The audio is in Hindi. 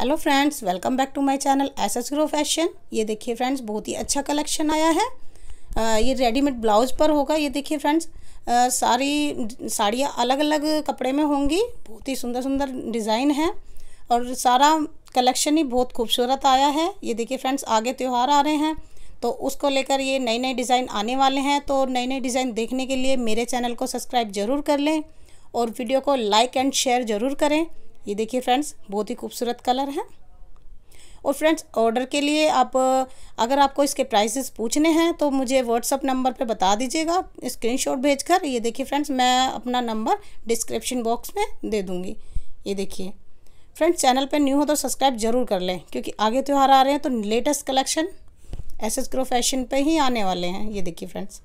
hello friends welcome back to my channel S S Grow Fashion ये देखिए फ्रेंड्स बहुत ही अच्छा कलेक्शन आया है आ, ये रेडीमेड ब्लाउज पर होगा ये देखिए फ्रेंड्स सारी साड़ियाँ अलग अलग कपड़े में होंगी बहुत ही सुंदर सुंदर डिज़ाइन है और सारा कलेक्शन ही बहुत खूबसूरत आया है ये देखिए फ्रेंड्स आगे त्यौहार आ रहे हैं तो उसको लेकर ये नए नए डिज़ाइन आने वाले हैं तो नए नए डिज़ाइन देखने के लिए मेरे चैनल को सब्सक्राइब ज़रूर कर लें और वीडियो को लाइक एंड शेयर ज़रूर करें ये देखिए फ्रेंड्स बहुत ही खूबसूरत कलर है और फ्रेंड्स ऑर्डर के लिए आप अगर आपको इसके प्राइसेस पूछने हैं तो मुझे व्हाट्सअप नंबर पर बता दीजिएगा स्क्रीनशॉट भेजकर ये देखिए फ्रेंड्स मैं अपना नंबर डिस्क्रिप्शन बॉक्स में दे दूँगी ये देखिए फ्रेंड्स चैनल पे न्यू हो तो सब्सक्राइब जरूर कर लें क्योंकि आगे त्यौहार आ रहे हैं तो latest collection S S Grow Fashion पर ही आने वाले हैं ये देखिए फ्रेंड्स